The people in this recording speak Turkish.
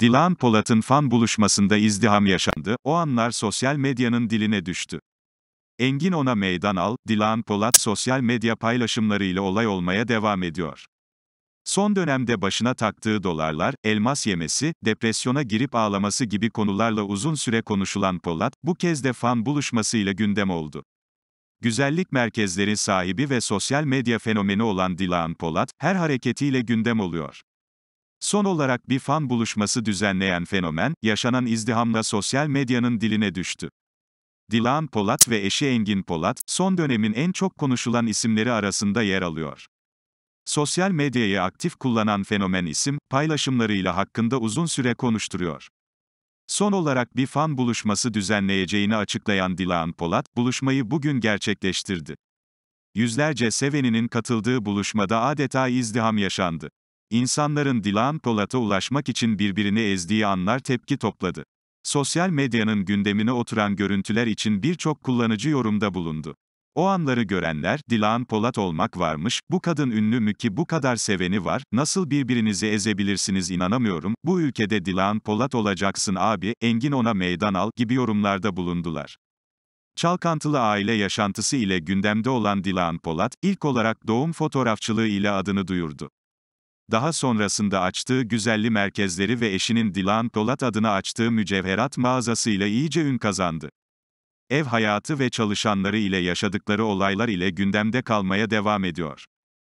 Dilan Polat'ın fan buluşmasında izdiham yaşandı, o anlar sosyal medyanın diline düştü. Engin ona meydan al, Dilan Polat sosyal medya paylaşımlarıyla olay olmaya devam ediyor. Son dönemde başına taktığı dolarlar, elmas yemesi, depresyona girip ağlaması gibi konularla uzun süre konuşulan Polat, bu kez de fan buluşmasıyla gündem oldu. Güzellik merkezleri sahibi ve sosyal medya fenomeni olan Dilan Polat, her hareketiyle gündem oluyor. Son olarak bir fan buluşması düzenleyen fenomen, yaşanan izdihamla sosyal medyanın diline düştü. Dilan Polat ve eşi Engin Polat, son dönemin en çok konuşulan isimleri arasında yer alıyor. Sosyal medyayı aktif kullanan fenomen isim, paylaşımlarıyla hakkında uzun süre konuşturuyor. Son olarak bir fan buluşması düzenleyeceğini açıklayan Dilan Polat, buluşmayı bugün gerçekleştirdi. Yüzlerce seveninin katıldığı buluşmada adeta izdiham yaşandı. İnsanların Dilan Polat'a ulaşmak için birbirini ezdiği anlar tepki topladı. Sosyal medyanın gündemine oturan görüntüler için birçok kullanıcı yorumda bulundu. O anları görenler, Dilan Polat olmak varmış, bu kadın ünlü mü ki bu kadar seveni var, nasıl birbirinizi ezebilirsiniz inanamıyorum, bu ülkede Dilan Polat olacaksın abi, Engin ona meydan al, gibi yorumlarda bulundular. Çalkantılı aile yaşantısı ile gündemde olan Dilan Polat, ilk olarak doğum fotoğrafçılığı ile adını duyurdu. Daha sonrasında açtığı güzelli merkezleri ve eşinin Dilan Polat adına açtığı mücevherat mağazasıyla iyice ün kazandı. Ev hayatı ve çalışanları ile yaşadıkları olaylar ile gündemde kalmaya devam ediyor.